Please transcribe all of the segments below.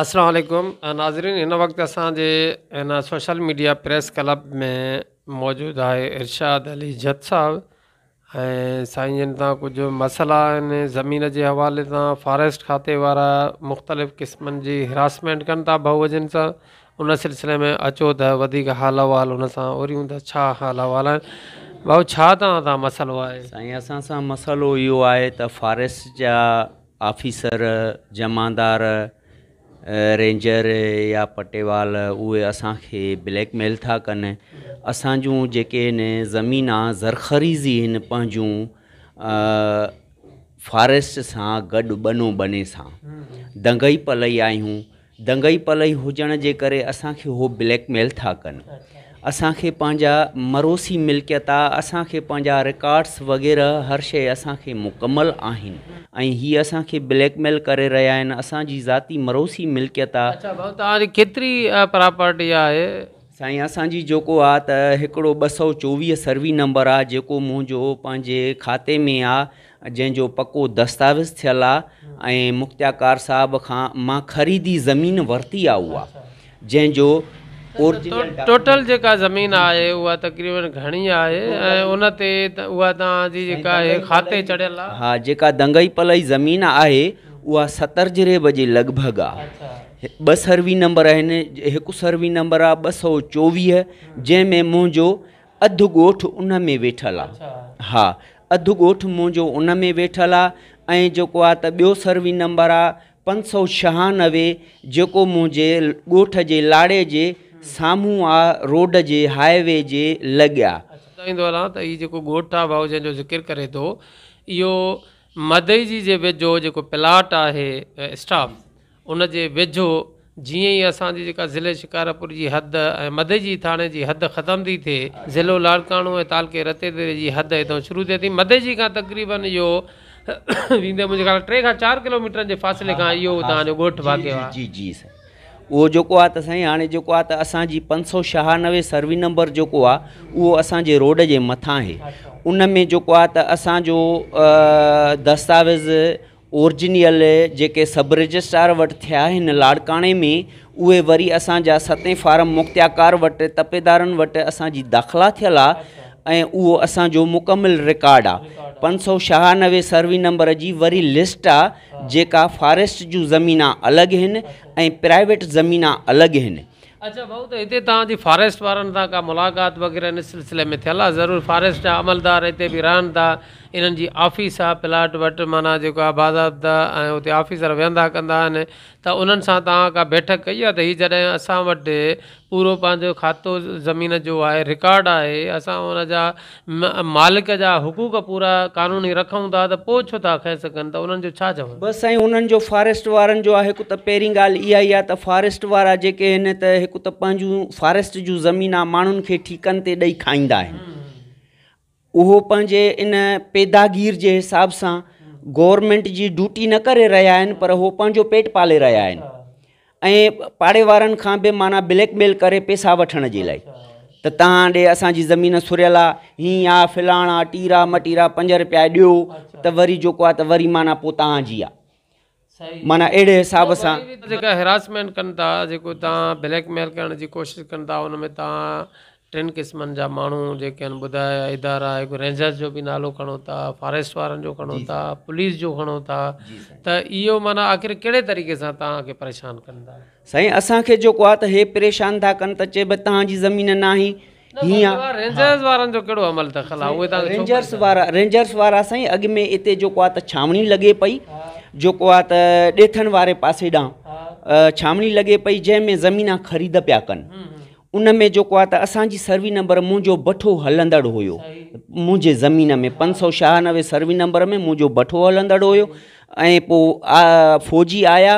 السلام नाज़रीन ناظرین वक़्तु وقت हिन सोशल मीडिया प्रेस क्लब में मौजूदु आहे इर्शाद अली जत साहिबु ऐं साईं जिन सां कुझु मसइला आहिनि ज़मीन जे हवाले सां फॉरेस्ट खाते वारा मुख़्तलिफ़ क़िस्मनि जी हैरासमेंट कनि था भाऊ जिन सां उन सिलसिले में अचो त वधीक हालु अहिवालु اوری چھا हाल अहिवालु आहिनि छा तव्हां सां मसालो आहे साईं असां सां फॉरेस्ट रेंजर या पटेवाल उहे असांखे ब्लैकमेल था कनि असां जूं जेके आहिनि ज़मीना ज़रखरीज़ी आहिनि पंहिंजूं फॉरेस्ट सां गॾु बनो बने सां दंगई पलई आहियूं दंगई पलई हुजण जे करे असांखे उहो ब्लैकमेल था कनि असांखे पंहिंजा मरोसी मिल्कियत आहे असांखे पंहिंजा रिकॉड्स वग़ैरह हर शइ असांखे मुकमलु आहिनि ऐं हीअ असांखे ब्लैकमेल करे रहिया आहिनि असांजी ज़ाती मरूसीत आहे साईं असांजी जेको आहे त हिकिड़ो ॿ सौ चोवीह सर्वी नंबर आहे जेको मुंहिंजो पंहिंजे खाते में आहे जंहिंजो पको दस्तावेज़ थियलु आहे ऐं मुख़्तियाकार साहब खां मां ख़रीदी ज़मीन वरिती आहे उहा जंहिंजो हा जेका दंगई पलई ज़मीन आहे उहा सतरिजिरे बजे लॻभॻि आहे ॿ सर्वी नंबर आहिनि हिकु सर्वी नंबर आहे ॿ सौ चोवीह जंहिं मुंहिंजो अधु ॻोठु उन में वेठल आहे हा अधु ॻोठु मुंहिंजो उन में वेठल आहे ऐं जेको आहे त ॿियो सर्वी नंबर आहे पंज सौ छहानवे जेको मुंहिंजे ॻोठ जे लाड़े जे साम्हूं आहे रोड जे हाईवे जे लॻिया ॿुधाईंदो हलां त हीउ जेको ॻोठु आहे भाऊ जंहिंजो ज़िकर करे थो इहो मदे जी जे वेझो जेको प्लाट आहे स्टाफ उन वेझो जीअं ई असांजी जेका ज़िले शिकारपुर जी हद ऐं जी थाणे जी हद ख़तम थी थिए ज़िलो लाड़काणो ऐं तालके रते जी हितां शुरू थिए थी जी खां तक़रीबन इहो वेंदे मुंहिंजे ख़्याल टे खां चारि किलोमीटर जे फासिले खां इहो तव्हांजो ॻोठु उहो जेको आहे त साईं हाणे जेको आहे त असांजी पंज सौ छहानवे सर्वी नंबर जेको आहे उहो असांजे रोड जे मथां आहे उन में जेको आहे त असांजो दस्तावेज़ ओरिजिनल जेके सभु रजिस्ट्रार वटि थिया आहिनि लाड़काणे में उहे वरी असांजा सते फार्म मुख़्तियांकार वटि तपेदारनि वटि असांजी दाख़िला थियल आहे ऐं उहो असांजो मुकमिल रिकार्ड आहे पंज सौ छहानवे सर्वे नंबर जी वरी लिस्ट आहे जेका फॉरेस्ट जूं ज़मीना अलॻि आहिनि ऐं प्राइवेट ज़मीना अलॻि आहिनि अच्छा भाऊ त हिते तव्हांजी फॉरेस्ट वारनि सां का मुलाकात वग़ैरह इन सिलसिले में थियल आहे ज़रूरु फॉरेस्ट जा अमलदार हिते बि रहनि था इन्हनि जी ऑफ़िस आहे प्लाट वटि माना जेको आबादात ऐं उते ऑफिसर वेहंदा कंदा आहिनि त उन्हनि सां तव्हां का बैठक कई आहे त हीउ जॾहिं असां वटि पूरो पंहिंजो खातो ज़मीन जो आहे रिकॉड आहे असां उन जा मालिक जा हुक़ूक पूरा कानूनी रखूं था त पोइ छो था करे सघनि त उन्हनि जो छा चवंदो बसि साईं जो फॉरेस्ट वारनि जो आहे हिकु त पहिरीं ॻाल्हि इहा ई आहे त फॉरेस्ट वारा जेके आहिनि त फॉरेस्ट जूं ज़मीन आहे माण्हुनि खे ठीकनि ते ॾेई उहो पंहिंजे इन पैदागीर जे हिसाब सां गवरमेंट जी ड्यूटी न करे रहिया आहिनि पर उहो पंहिंजो पेट पाले रहिया आहिनि ऐं पाड़े वारनि खां बि माना ब्लैकमेल करे पैसा वठण जे लाइ त तव्हां ॾे असांजी ज़मीन सुरियल आहे हीअं आहे फिलाणा टीरा मटीरा पंज रुपिया ॾियो त वरी जेको आहे त वरी माना पोइ तव्हांजी आहे माना अहिड़े हिसाब सां जेका हेरासमेंट कनि था जेको तव्हां ब्लैकमेल करण जी कोशिशि कनि था उनमें तव्हां टिनि जा माण्हू जेके आहिनि कहिड़े तरीक़े सां कनि त चए तव्हांजी न आहे छावणी लॻे पई जेको आहे त ॾेथनि वारे पासे ॾांहुं छावणी लॻे पई जंहिंमें ज़मीन ख़रीद पिया कनि उन में जेको आहे त असांजी सर्वी नंबर मुंहिंजो भठो हलंदड़ हुयो मुंहिंजे ज़मीन में पंज सौ छहानवे सर्वी नंबर में मुंहिंजो भठो हलंदड़ हुयो ऐं पोइ फ़ौजी आया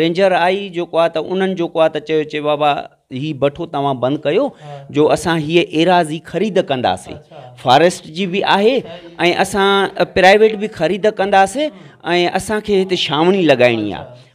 रेंजर आई जेको आहे त उन्हनि जेको आहे त चयो जे बाबा हीउ भठो तव्हां बंदि कयो जो असां हीअ एराज़ी ख़रीद कंदासीं फॉरेस्ट जी बि आहे ऐं असां प्राइवेट बि ख़रीद कंदासीं ऐं असांखे हिते छावणी लॻाइणी आहे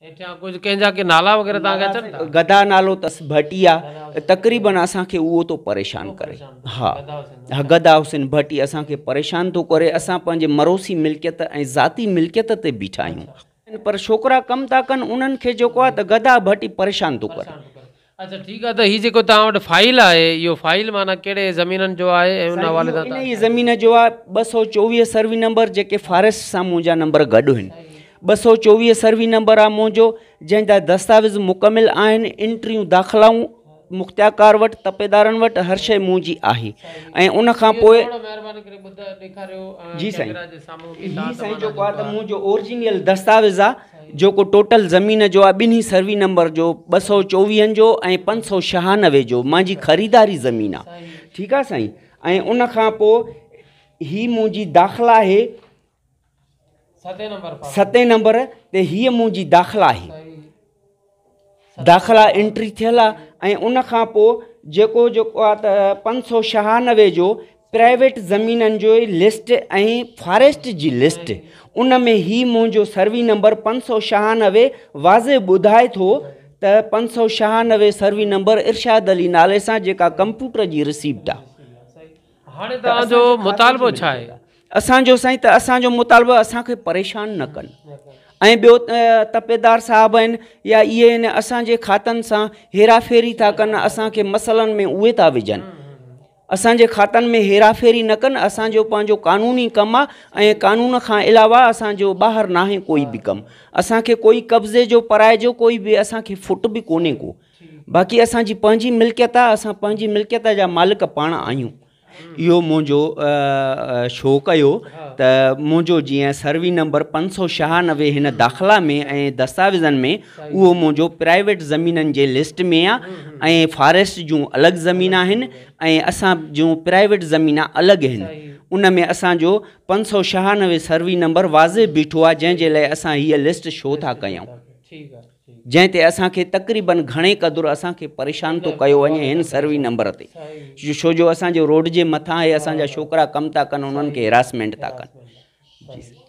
गदा नालो त भटी आहे तकरीबन असांखे उहो थो परेशान करे हा हा गदा हुसैन भटी असांखे परेशान थो करे असां पंहिंजे मड़ोसी मिल् ऐं ज़ाती मिल् बीठा आहियूं पर छोकिरा कमु था कनि उन्हनि खे जेको आहे त गदा भटी परेशान थो करे अच्छा ठीकु आहे त हीउ जेको तव्हां वटि फाइल आहे इहो माना कहिड़े ज़मीन जो आहे ॿ सौ चोवीह सर्वी नंबर जेके फॉरेस्ट सां मुंहिंजा नंबर गॾु आहिनि ॿ सौ चोवीह सर्वी नंबर आहे मुंहिंजो जंहिंजा दस्तावेज़ मुकमिल आहिनि एंट्रियूं दाख़िलाऊं मुख़्तियांकार वटि तपेदारनि वटि हर शइ मुंहिंजी आहे ऐं उनखां पोइ जी साईं मुंहिंजो ओरिजिनल दस्तावेज़ आहे जेको टोटल ज़मीन जो आहे ॿिनी सर्वी नंबर जो ॿ सौ चोवीहनि जो ऐं पंज सौ छहानवे जो मुंहिंजी ख़रीदारी ज़मीन आहे ठीकु आहे साईं ऐं उनखां पोइ हीअ मुंहिंजी दाख़िला आहे सते नंबर ते हीअ मुंहिंजी दाख़िला आहे दाख़िला एंट्री थियल आहे ऐं उनखां पोइ जेको जेको आहे त पंज सौ छहानवे जो प्राइवेट ज़मीननि जो लिस्ट ऐं फॉरेस्ट जी लिस्ट उन में ई मुंहिंजो सर्वी नंबर पंज सौ छहानवे वाज़े ॿुधाए थो त पंज सौ छहानवे सर्वी नंबर इर्शाद अली नाले सां जेका कंप्यूटर जी रिसीप्ट आहे हाणे तव्हांजो मुतालबो छा आहे असो साईं तो असो मुतालबो अस परेशान न कनि ऐं तपेदार साहब आन या ये अस असांजे खातनि सां हेराफेरी था कन अस मसलन में उहे विजन विझनि असांजे खातनि में हेराफेरी न कन असो पो कानूनी कम आ कानून खां अलावा असो असांजो ना है कोई भी कम अस कोई कब्ज़े जो पराए जो कोई भी अस फुट भी को बाक़ी असि मिल्कियत आहे मिल्कियत जहा मालिक पा आहियूं इहो मुंहिंजो शो कयो त मुंहिंजो जीअं सर्वी नंबर पंज सौ छहानवे हिन दाख़िला में ऐं दस्तावेज़नि में उहो मुंहिंजो प्राइवेट ज़मीननि जे लिस्ट में आहे ऐं फॉरेस्ट जूं अलॻि ज़मीन आहिनि ऐं असां जूं प्राइवेट ज़मीन अलॻि आहिनि उन में असांजो पंज सौ छहानवे सर्वी नंबर वाज़िबु बीठो आहे जंहिंजे लाइ असां हीअ लिस्ट छो था कयूं ठीकु आहे जंहिंते असांखे तक़रीबन घणे क़दुरु असांखे परेशान थो कयो वञे हिन सर्वी नंबर ते छो जो असांजे रोड जे मथां हीअ असांजा छोकिरा कमु था कनि उन्हनि खे हेरासमेंट था कनि